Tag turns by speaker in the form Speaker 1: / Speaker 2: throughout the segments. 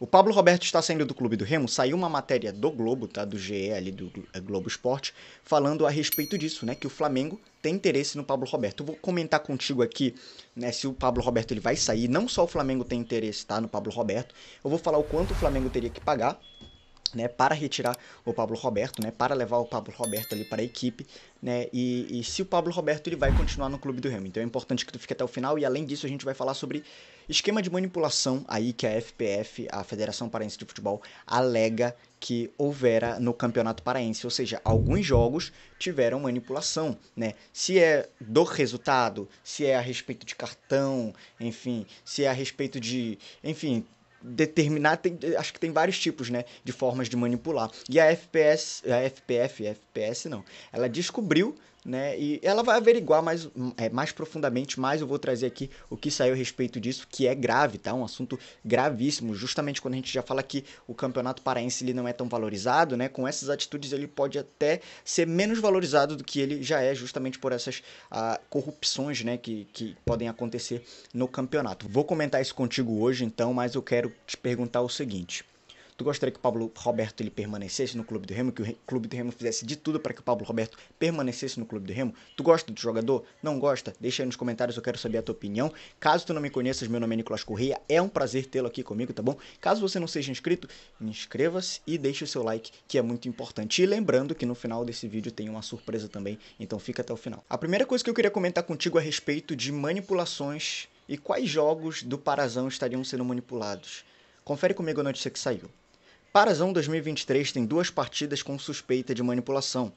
Speaker 1: O Pablo Roberto está saindo do clube do Remo. Saiu uma matéria do Globo, tá? Do GE ali, do é, Globo Esporte, falando a respeito disso, né? Que o Flamengo tem interesse no Pablo Roberto. Eu vou comentar contigo aqui, né? Se o Pablo Roberto ele vai sair. Não só o Flamengo tem interesse, tá? No Pablo Roberto. Eu vou falar o quanto o Flamengo teria que pagar né, para retirar o Pablo Roberto, né, para levar o Pablo Roberto ali para a equipe, né, e, e, se o Pablo Roberto ele vai continuar no clube do Remo. Então é importante que tu fique até o final e além disso a gente vai falar sobre esquema de manipulação aí que a FPF, a Federação Paraense de Futebol, alega que houvera no Campeonato Paraense, ou seja, alguns jogos tiveram manipulação, né? Se é do resultado, se é a respeito de cartão, enfim, se é a respeito de, enfim, determinar, tem, acho que tem vários tipos, né, de formas de manipular. E a FPS, a FPF, FPS não, ela descobriu né? E ela vai averiguar mais, é, mais profundamente, mas eu vou trazer aqui o que saiu a respeito disso, que é grave, tá? Um assunto gravíssimo, justamente quando a gente já fala que o campeonato paraense ele não é tão valorizado, né? Com essas atitudes ele pode até ser menos valorizado do que ele já é, justamente por essas ah, corrupções, né? Que, que podem acontecer no campeonato. Vou comentar isso contigo hoje, então, mas eu quero te perguntar o seguinte. Tu gostaria que o Pablo Roberto ele permanecesse no Clube do Remo, que o Clube do Remo fizesse de tudo para que o Pablo Roberto permanecesse no Clube do Remo? Tu gosta do jogador? Não gosta? Deixa aí nos comentários, eu quero saber a tua opinião. Caso tu não me conheças, meu nome é Nicolas Correia, é um prazer tê-lo aqui comigo, tá bom? Caso você não seja inscrito, inscreva-se e deixe o seu like, que é muito importante. E lembrando que no final desse vídeo tem uma surpresa também, então fica até o final. A primeira coisa que eu queria comentar contigo é a respeito de manipulações e quais jogos do Parazão estariam sendo manipulados. Confere comigo a notícia que saiu. Parazão 2023 tem duas partidas com suspeita de manipulação.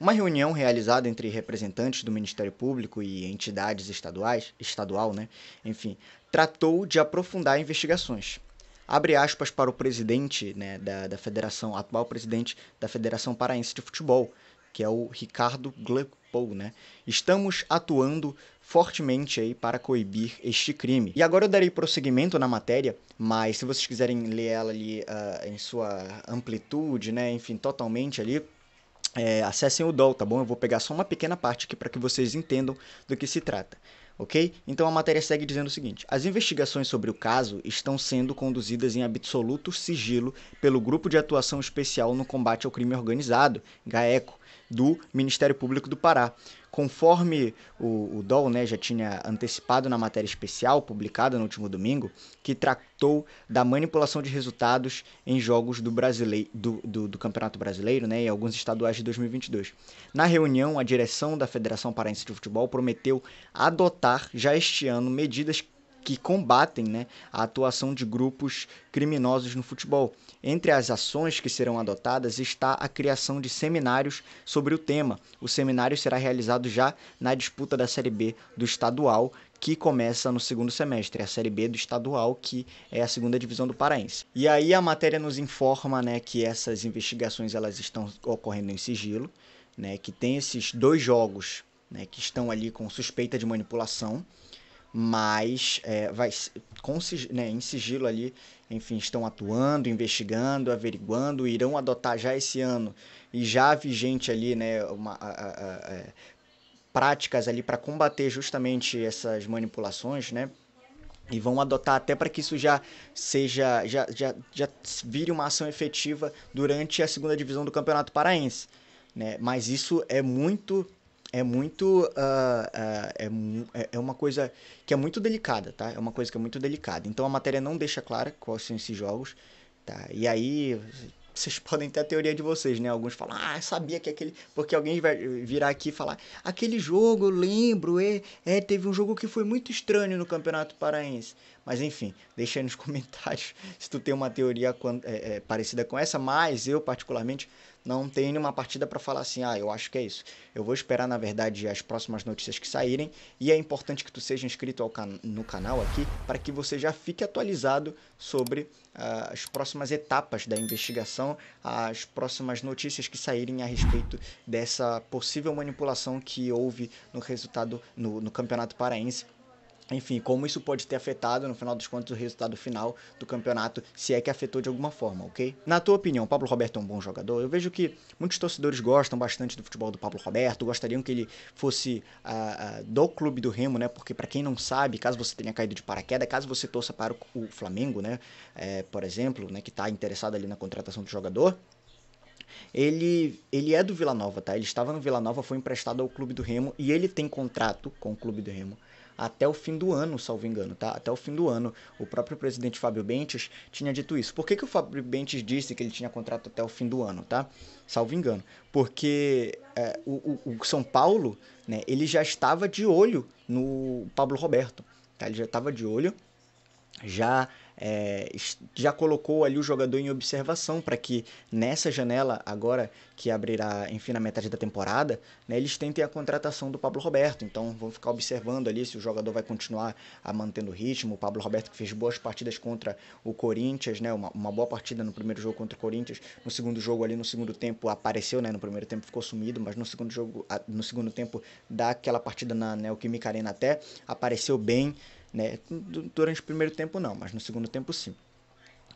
Speaker 1: Uma reunião realizada entre representantes do Ministério Público e entidades estaduais, estadual, né? Enfim, tratou de aprofundar investigações. Abre aspas para o presidente né, da, da federação, atual presidente da Federação Paraense de Futebol, que é o Ricardo Glepou, né? Estamos atuando fortemente aí para coibir este crime. E agora eu darei prosseguimento na matéria, mas se vocês quiserem ler ela ali uh, em sua amplitude, né, enfim, totalmente ali, é, acessem o DOL, tá bom? Eu vou pegar só uma pequena parte aqui para que vocês entendam do que se trata. Ok? Então a matéria segue dizendo o seguinte: as investigações sobre o caso estão sendo conduzidas em absoluto sigilo pelo Grupo de Atuação Especial no Combate ao Crime Organizado, GAECO, do Ministério Público do Pará. Conforme o, o DOL né, já tinha antecipado na matéria especial publicada no último domingo, que tratou da manipulação de resultados em jogos do, brasileiro, do, do, do Campeonato Brasileiro né, e alguns estaduais de 2022. Na reunião, a direção da Federação Paraense de Futebol prometeu adotar já este ano medidas que combatem né, a atuação de grupos criminosos no futebol. Entre as ações que serão adotadas está a criação de seminários sobre o tema. O seminário será realizado já na disputa da Série B do estadual, que começa no segundo semestre, a Série B do estadual, que é a segunda divisão do Paraense. E aí a matéria nos informa né, que essas investigações elas estão ocorrendo em sigilo, né, que tem esses dois jogos né, que estão ali com suspeita de manipulação mas é, vai com, né, em sigilo ali, enfim, estão atuando, investigando, averiguando, irão adotar já esse ano e já vigente ali, né, uma, a, a, a, é, práticas ali para combater justamente essas manipulações, né? E vão adotar até para que isso já seja já, já, já vire uma ação efetiva durante a segunda divisão do Campeonato Paraense. Né? Mas isso é muito é muito. Uh, uh, é, é uma coisa que é muito delicada, tá? É uma coisa que é muito delicada. Então a matéria não deixa clara quais são esses jogos, tá? E aí. Vocês podem ter a teoria de vocês, né? Alguns falam, ah, sabia que aquele. Porque alguém vai virar aqui e falar, aquele jogo, eu lembro, é, é, teve um jogo que foi muito estranho no Campeonato Paraense. Mas enfim, deixa aí nos comentários se tu tem uma teoria é, é, parecida com essa, mas eu, particularmente, não tem nenhuma partida para falar assim, ah, eu acho que é isso. Eu vou esperar, na verdade, as próximas notícias que saírem e é importante que tu seja inscrito can no canal aqui para que você já fique atualizado sobre uh, as próximas etapas da investigação, as próximas notícias que saírem a respeito dessa possível manipulação que houve no resultado no, no Campeonato Paraense enfim, como isso pode ter afetado, no final dos contos, o resultado final do campeonato, se é que afetou de alguma forma, ok? Na tua opinião, Pablo Roberto é um bom jogador? Eu vejo que muitos torcedores gostam bastante do futebol do Pablo Roberto, gostariam que ele fosse uh, uh, do clube do Remo, né? Porque para quem não sabe, caso você tenha caído de paraquedas, caso você torça para o, Flamengo, né? É, por exemplo, né? Que está interessado ali na contratação do jogador, ele, ele é do Vila Nova, tá? Ele estava no Vila Nova, foi emprestado ao Clube do Remo e ele tem contrato com o Clube do Remo até o fim do ano, salvo engano, tá? Até o fim do ano, o próprio presidente Fábio Bentes tinha dito isso. Por que, que o Fábio Bentes disse que ele tinha contrato até o fim do ano, tá? Salvo engano. Porque é, o, o, o, São Paulo, né, ele já estava de olho no Pablo Roberto, tá? Ele já estava de olho, já é, já colocou ali o jogador em observação para que nessa janela, agora que abrirá, enfim, na metade da temporada, né, eles tentem a contratação do Pablo Roberto. Então vão ficar observando ali se o jogador vai continuar a mantendo o ritmo. O Pablo Roberto que fez boas partidas contra o Corinthians, né, uma, uma boa partida no primeiro jogo contra o Corinthians, no segundo jogo ali no segundo tempo apareceu, né, no primeiro tempo ficou sumido, mas no segundo jogo, no segundo tempo daquela partida na Neoquímica né, Arena até apareceu bem. Né? Durante o primeiro tempo não, mas no segundo tempo sim.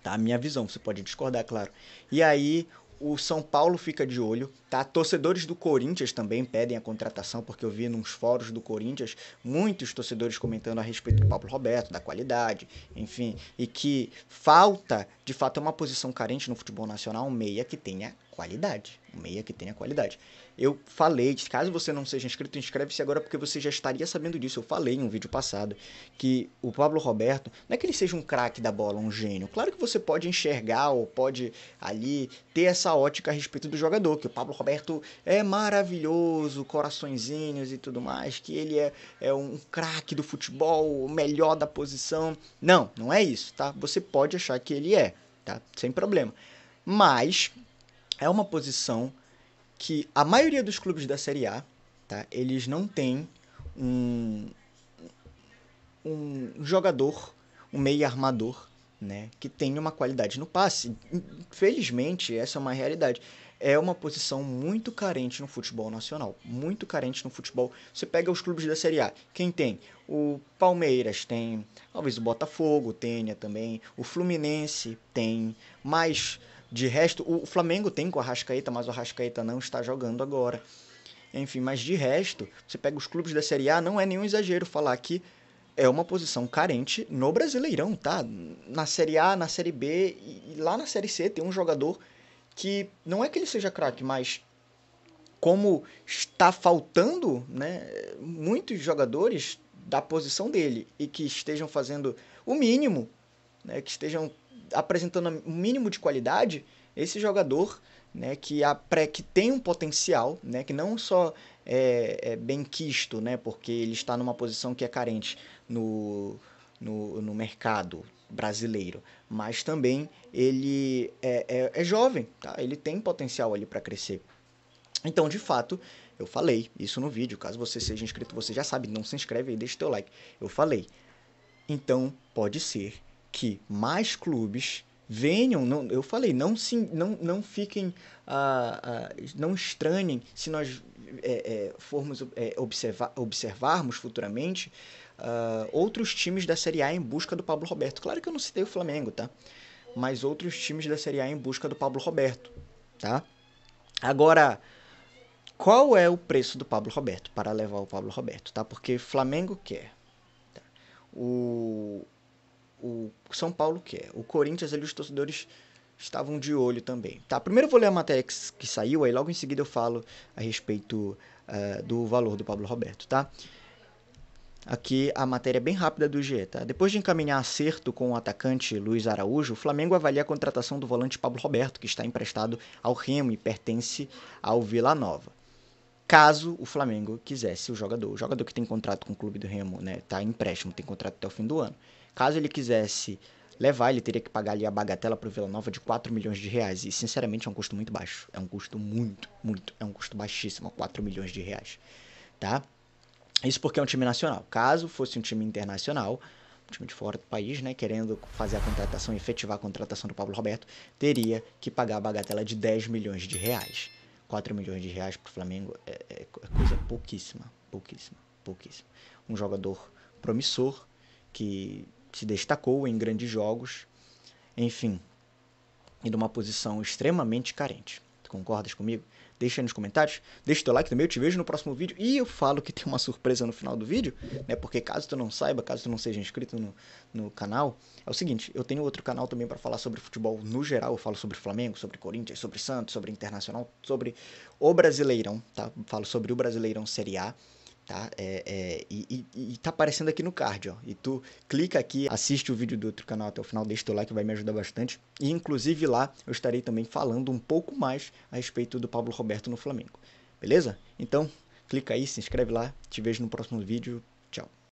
Speaker 1: Tá? A minha visão, você pode discordar, claro. E aí o São Paulo fica de olho, tá? Torcedores do Corinthians também pedem a contratação, porque eu vi nos fóruns do Corinthians muitos torcedores comentando a respeito do Pablo Roberto, da qualidade, enfim, e que falta, de fato, é uma posição carente no futebol nacional, um meia que tenha qualidade meia que tenha qualidade. Eu falei, caso você não seja inscrito, inscreve-se agora porque você já estaria sabendo disso. Eu falei em um vídeo passado que o Pablo Roberto, não é que ele seja um craque da bola, um gênio. Claro que você pode enxergar ou pode ali ter essa ótica a respeito do jogador, que o Pablo Roberto é maravilhoso, coraçõezinhos e tudo mais, que ele é, é um craque do futebol, o melhor da posição. Não, não é isso, tá? Você pode achar que ele é, tá? Sem problema. Mas é uma posição que a maioria dos clubes da Série A, tá? Eles não têm um, um jogador, um meio armador, né? Que tenha uma qualidade no passe. Infelizmente, essa é uma realidade. É uma posição muito carente no futebol nacional. Muito carente no futebol. Você pega os clubes da Série A. Quem tem? O Palmeiras tem, talvez o Botafogo tenha também. O Fluminense tem. Mas de resto, o Flamengo tem com o Arrascaeta, mas o Arrascaeta não está jogando agora. Enfim, mas de resto, você pega os clubes da Série A, não é nenhum exagero falar que é uma posição carente no Brasileirão, tá? Na Série A, na Série B e lá na Série C tem um jogador que não é que ele seja craque, mas como está faltando, né, muitos jogadores da posição dele e que estejam fazendo o mínimo, né, que estejam apresentando o um mínimo de qualidade, esse jogador né, que, a pré, que tem um potencial, né, que não só é, é bem quisto, né, porque ele está numa posição que é carente no, no, no mercado brasileiro, mas também ele é, é, é jovem, tá? ele tem potencial ali para crescer. Então, de fato, eu falei isso no vídeo. Caso você seja inscrito, você já sabe, não se inscreve aí, deixa o teu like. Eu falei. Então, pode ser que mais clubes venham, não, eu falei, não, se, não, não fiquem, ah, ah não estranhem se nós é, é, formos é, observar, observarmos futuramente ah, outros times da Série A em busca do Pablo Roberto. Claro que eu não citei o Flamengo, tá? Mas outros times da Série A em busca do Pablo Roberto, tá? Agora, qual é o preço do Pablo Roberto para levar o Pablo Roberto, tá? Porque Flamengo quer. Tá? O o São Paulo quer, é. o Corinthians ali os torcedores estavam de olho também. Tá, primeiro eu vou ler a matéria que, que saiu, aí logo em seguida eu falo a respeito uh, do valor do Pablo Roberto, tá? Aqui a matéria é bem rápida do GE, tá? Depois de encaminhar acerto com o atacante Luiz Araújo, o Flamengo avalia a contratação do volante Pablo Roberto, que está emprestado ao Remo e pertence ao Vila Nova. Caso o Flamengo quisesse o jogador, o jogador que tem contrato com o clube do Remo, né, tá em empréstimo, tem contrato até o fim do ano. Caso ele quisesse levar, ele teria que pagar ali a bagatela para o Vila Nova de 4 milhões de reais. E, sinceramente, é um custo muito baixo. É um custo muito, muito. É um custo baixíssimo, 4 milhões de reais. Tá? Isso porque é um time nacional. Caso fosse um time internacional, um time de fora do país, né, querendo fazer a contratação, efetivar a contratação do Pablo Roberto, teria que pagar a bagatela de 10 milhões de reais. 4 milhões de reais para o Flamengo é, é, é, coisa pouquíssima, pouquíssima, pouquíssima. Um jogador promissor que se destacou em grandes jogos, enfim, e numa uma posição extremamente carente. Tu concordas comigo? Deixa nos comentários, deixa teu like também, eu te vejo no próximo vídeo e eu falo que tem uma surpresa no final do vídeo, né? Porque caso tu não saiba, caso tu não seja inscrito no, no canal, é o seguinte, eu tenho outro canal também para falar sobre futebol no geral, eu falo sobre Flamengo, sobre Corinthians, sobre Santos, sobre Internacional, sobre o Brasileirão, tá? falo sobre o Brasileirão Série A tá? É, é, e, e, e, tá aparecendo aqui no card, ó. E tu clica aqui, assiste o vídeo do outro canal até o final, deixa o like, vai me ajudar bastante. E inclusive lá eu estarei também falando um pouco mais a respeito do Pablo Roberto no Flamengo. Beleza? Então, clica aí, se inscreve lá, te vejo no próximo vídeo.